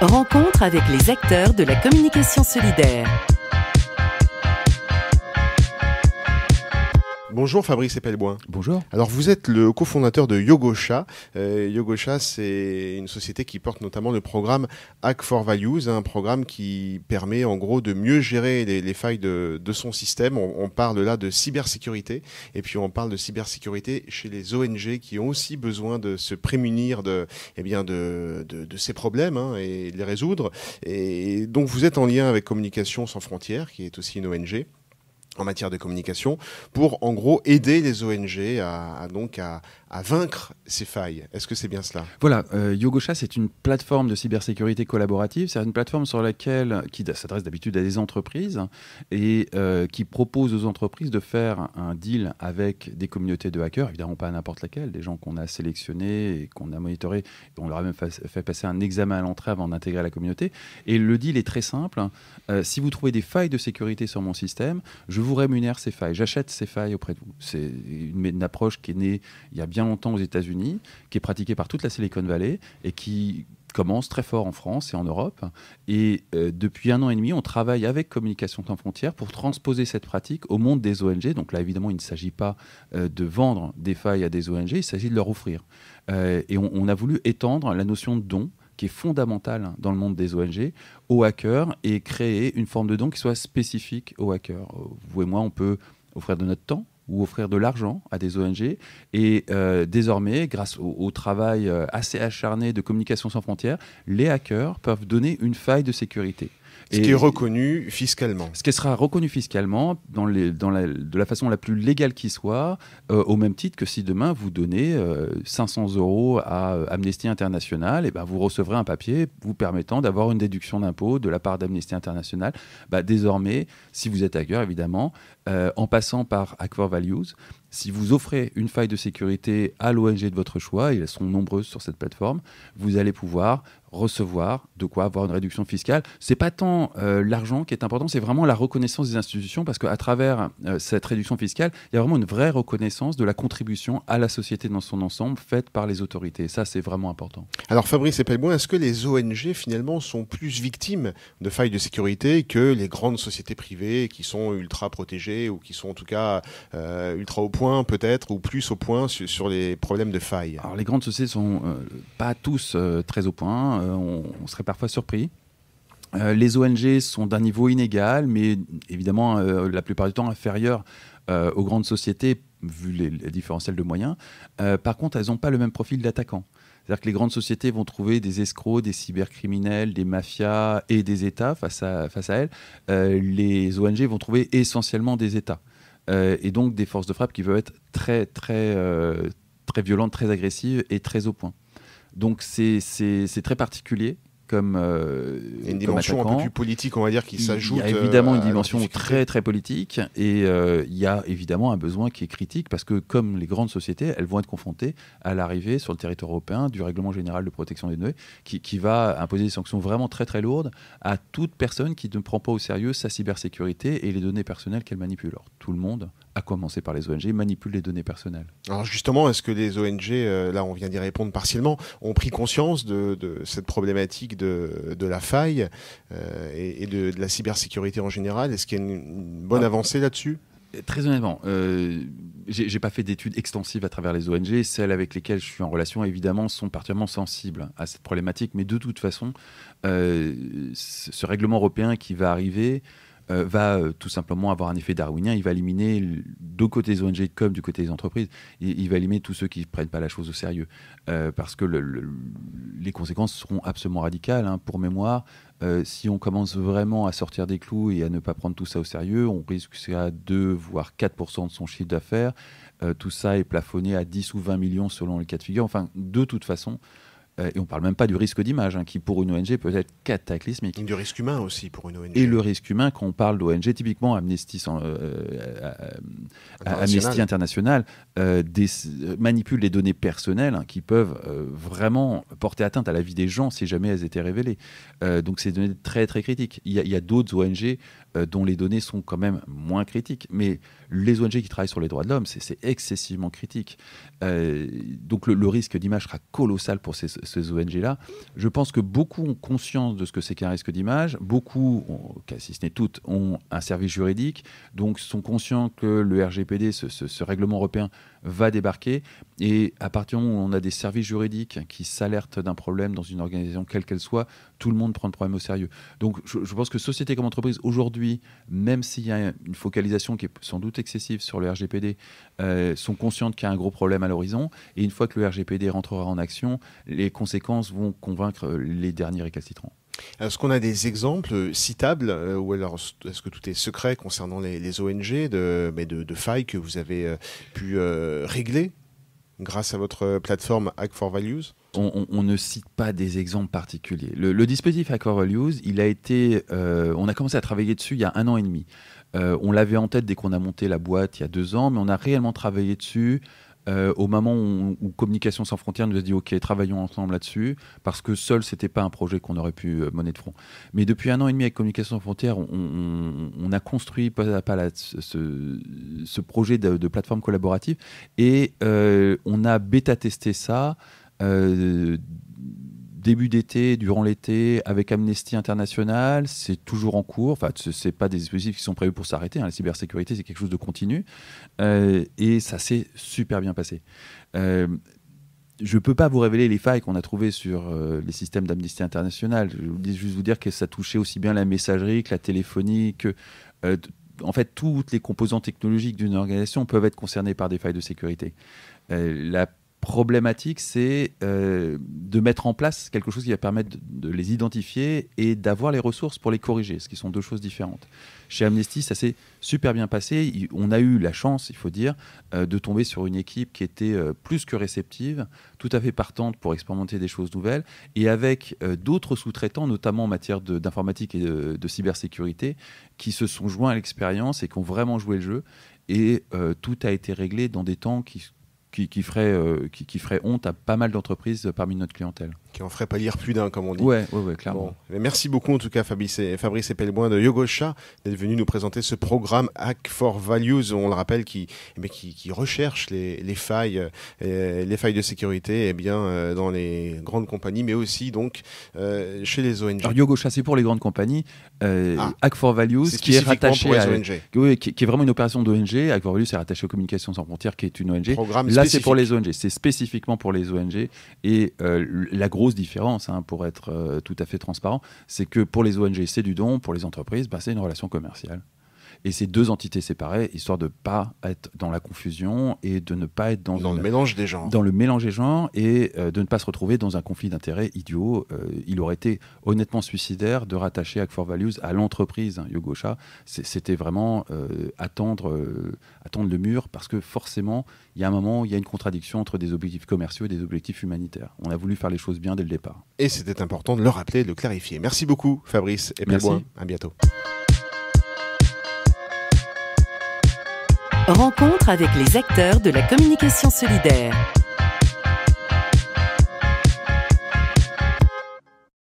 Rencontre avec les acteurs de la communication solidaire. Bonjour Fabrice Pellebois. Bonjour. Alors vous êtes le cofondateur de Yogosha. Euh, Yogosha, c'est une société qui porte notamment le programme Hack for Values, un programme qui permet en gros de mieux gérer les, failles de, son système. On, parle là de cybersécurité et puis on parle de cybersécurité chez les ONG qui ont aussi besoin de se prémunir de, eh bien de, ces problèmes hein, et de les résoudre. Et donc vous êtes en lien avec Communication sans frontières qui est aussi une ONG en matière de communication pour en gros aider les ONG à, donc à, à vaincre ces failles. Est-ce que c'est bien cela Voilà, euh, Yogosha, c'est une plateforme de cybersécurité collaborative. C'est une plateforme sur laquelle, qui s'adresse d'habitude à des entreprises et euh, qui propose aux entreprises de faire un deal avec des communautés de hackers, évidemment pas n'importe laquelle, des gens qu'on a sélectionnés et qu'on a monitorés. On leur a même fait passer un examen à l'entrée avant d'intégrer la communauté. Et le deal est très simple. Euh, si vous trouvez des failles de sécurité sur mon système, je vous rémunère ces failles. J'achète ces failles auprès de vous. C'est une, une approche qui est née il y a bien longtemps aux États-Unis, qui est pratiqué par toute la Silicon Valley et qui commence très fort en France et en Europe. Et euh, depuis un an et demi, on travaille avec Communication sans frontières pour transposer cette pratique au monde des ONG. Donc là, évidemment, il ne s'agit pas euh, de vendre des failles à des ONG, il s'agit de leur offrir. Euh, et on, on, a voulu étendre la notion de don qui est fondamentale dans le monde des ONG, aux hackers et créer une forme de don qui soit spécifique aux hackers. Vous et moi, on peut offrir de notre temps, ou offrir de l'argent à des ONG. Et euh, désormais, grâce au, au, travail euh, assez acharné de Communication sans frontières, les hackers peuvent donner une faille de sécurité. Ce qui est reconnu fiscalement. Ce qui sera reconnu fiscalement dans les, dans la, de la façon la plus légale qui soit, euh, au même titre que si demain vous donnez 500 euh, euros à euh, Amnesty International, et eh ben vous recevrez un papier vous permettant d'avoir une déduction d'impôt de la part d'Amnesty International. Bah, désormais, si vous êtes ailleurs évidemment, en passant par Accor Values, si vous offrez une faille de sécurité à l'ONG de votre choix, et elles sont nombreuses sur cette plateforme, vous allez pouvoir recevoir de quoi avoir une réduction fiscale. Ce n'est pas tant euh, l'argent qui est important, c'est vraiment la reconnaissance des institutions parce qu'à travers euh, cette réduction fiscale, il y a vraiment une vraie reconnaissance de la contribution à la société dans son ensemble faite par les autorités. Et ça, c'est vraiment important. Alors Fabrice Epelboin, est-ce que les ONG finalement sont plus victimes de failles de sécurité que les grandes sociétés privées qui sont ultra protégées ou qui sont en tout cas euh, ultra au point peut-être, ou plus au point sur, les problèmes de failles Alors les grandes sociétés sont euh, pas tous euh, très au point, euh, on, serait parfois surpris. les ONG sont d'un niveau inégal, mais évidemment la plupart du temps inférieur aux grandes sociétés, vu les, différentiels de moyens. par contre, elles n'ont pas le même profil d'attaquant. C'est-à-dire que les grandes sociétés vont trouver des escrocs, des cybercriminels, des mafias et des États face à, face à elles. les ONG vont trouver essentiellement des États. Euh, et donc des forces de frappe qui veulent être très, très, euh, très violentes, très agressives et très au point. Donc c'est très particulier comme euh, une dimension un peu plus politique, on va dire, qui s'ajoute. Il y a euh, évidemment une dimension très très politique et euh, il y a évidemment un besoin qui est critique parce que comme les grandes sociétés, elles vont être confrontées à l'arrivée sur le territoire européen du règlement général de protection des données qui, qui, va imposer des sanctions vraiment très très lourdes à toute personne qui ne prend pas au sérieux sa cybersécurité et les données personnelles qu'elle manipule. Alors, tout le monde à commencer par les ONG, manipulent les données personnelles. Alors justement, est-ce que les ONG, euh, là on vient d'y répondre partiellement, ont pris conscience de, cette problématique de, la faille euh, et, de, la cybersécurité en général Est-ce qu'il y a une, bonne ah. avancée là-dessus euh, Très honnêtement, euh, j'ai pas fait d'études extensives à travers les ONG. Celles avec lesquelles je suis en relation, évidemment, sont particulièrement sensibles à cette problématique. Mais de toute façon, ce règlement européen qui va arriver euh, va euh, tout simplement avoir un effet darwinien. Il va éliminer deux côté des ONG comme du côté des entreprises. Il, il va éliminer tous ceux qui ne prennent pas la chose au sérieux. Euh, parce que les conséquences seront absolument radicales. Hein. Pour mémoire, si on commence vraiment à sortir des clous et à ne pas prendre tout ça au sérieux, on risque à 2 voire 4% de son chiffre d'affaires. tout ça est plafonné à 10 ou 20 millions selon le cas de figure. Enfin, de toute façon, euh, et on ne parle même pas du risque d'image, hein, qui pour une ONG peut être cataclysmique. Et du risque humain aussi pour une ONG. Et le risque humain, quand on parle d'ONG, typiquement Amnesty, euh, euh, International. Amnesty International, des, manipule les données personnelles hein, qui peuvent vraiment porter atteinte à la vie des gens si jamais elles étaient révélées. donc c'est des données très très critiques. Il y a d'autres ONG euh, dont les données sont quand même moins critiques. Mais les ONG qui travaillent sur les droits de l'homme, c'est excessivement critique. Euh, donc le, risque d'image sera colossal pour ces, ONG-là. Je pense que beaucoup ont conscience de ce que c'est qu'un risque d'image. Beaucoup, si ce n'est toutes, ont un service juridique, donc sont conscients que le RGPD, ce règlement européen, va débarquer. Et à partir du moment où on a des services juridiques qui s'alertent d'un problème dans une organisation, quelle qu'elle soit, tout le monde prend le problème au sérieux. Donc je, pense que société comme entreprise, aujourd'hui, même s'il y a une focalisation qui est sans doute excessive sur le RGPD, euh, sont conscientes qu'il y a un gros problème à l'horizon. Et une fois que le RGPD rentrera en action, les conséquences vont convaincre les derniers récalcitrants. Est-ce euh, qu'on a des exemples euh, citables, euh, ou alors est-ce que tout est secret concernant les, les ONG, de, mais de, de, failles que vous avez pu régler grâce à votre plateforme Hack for Values on, ne cite pas des exemples particuliers. Le, dispositif Hack for Values, il a été, on a commencé à travailler dessus il y a un an et demi. on l'avait en tête dès qu'on a monté la boîte il y a deux ans, mais on a réellement travaillé dessus euh, au moment où, Communication sans frontières nous a dit OK, travaillons ensemble là-dessus, parce que seul, c'était pas un projet qu'on aurait pu euh, mener de front. Mais depuis un an et demi avec Communication sans frontières, on, a construit pas à pas ce, projet de, plateforme collaborative et euh, on a bêta-testé ça. Euh, début d'été, durant l'été, avec Amnesty International. C'est toujours en cours. Enfin, ce n'est pas des dispositifs qui sont prévus pour s'arrêter. Hein. La cybersécurité, c'est quelque chose de continu. Euh, et ça s'est super bien passé. Euh, je ne peux pas vous révéler les failles qu'on a trouvées sur euh, les systèmes d'Amnesty International. Je voulais juste vous dire que ça touchait aussi bien la messagerie que la téléphonie, en fait, toutes les composantes technologiques d'une organisation peuvent être concernées par des failles de sécurité. la problématique, c'est euh, de mettre en place quelque chose qui va permettre de, les identifier et d'avoir les ressources pour les corriger, ce qui sont deux choses différentes. Chez Amnesty, ça s'est super bien passé. on a eu la chance, il faut dire, euh, de tomber sur une équipe qui était euh, plus que réceptive, tout à fait partante pour expérimenter des choses nouvelles, et avec d'autres sous-traitants, notamment en matière d'informatique et de, de cybersécurité, qui se sont joints à l'expérience et qui ont vraiment joué le jeu. Et tout a été réglé dans des temps qui qui, ferait, euh, qui ferait honte à pas mal d'entreprises parmi notre clientèle qui en ferait pas lire plus d'un, comme on dit. Ouais, ouais, ouais clairement. Mais merci beaucoup en tout cas Fabrice et, Fabrice de Yogosha d'être venu nous présenter ce programme Hack for Values, on le rappelle, qui, mais eh qui, recherche les, les failles, euh, les failles de sécurité, et eh bien euh, dans les grandes compagnies, mais aussi donc euh, chez les ONG. Alors Yogosha, c'est pour les grandes compagnies. Ah. Hack for Values, qui est rattaché ONG. Oui, qui, est vraiment une opération d'ONG. Hack for Values est rattaché aux Communications sans frontières, qui est une ONG. Programme Là, c'est pour les ONG. C'est spécifiquement pour les ONG et la grosse différence, hein, pour être euh, tout à fait transparent, c'est que pour les ONG, c'est du don, pour les entreprises, bah, c'est une relation commerciale et ces deux entités séparées, histoire de pas être dans la confusion et de ne pas être dans, le, mélange des genres. Dans le mélange des et euh, de ne pas se retrouver dans un conflit d'intérêts idiot. Euh, il aurait été honnêtement suicidaire de rattacher Act 4 Values à l'entreprise Yogosha. Hein, c'était vraiment euh, attendre, attendre le mur parce que forcément, il y a un moment, il y a une contradiction entre des objectifs commerciaux et des objectifs humanitaires. On a voulu faire les choses bien dès le départ. Et c'était important de le rappeler, de le clarifier. Merci beaucoup, Fabrice et Merci. À bientôt. Rencontre avec les acteurs de la communication solidaire.